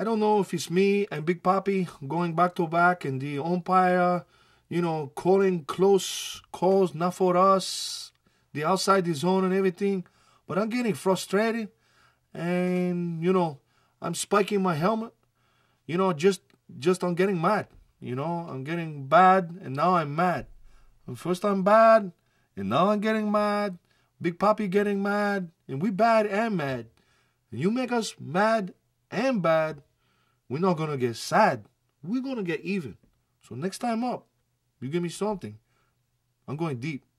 I don't know if it's me and Big Papi going back to back and the umpire, you know, calling close calls, not for us, the outside the zone and everything. But I'm getting frustrated and, you know, I'm spiking my helmet, you know, just just on getting mad. You know, I'm getting bad and now I'm mad. First I'm bad and now I'm getting mad. Big Papi getting mad and we bad and mad. And you make us mad and bad we're not going to get sad. We're going to get even. So next time up, you give me something. I'm going deep.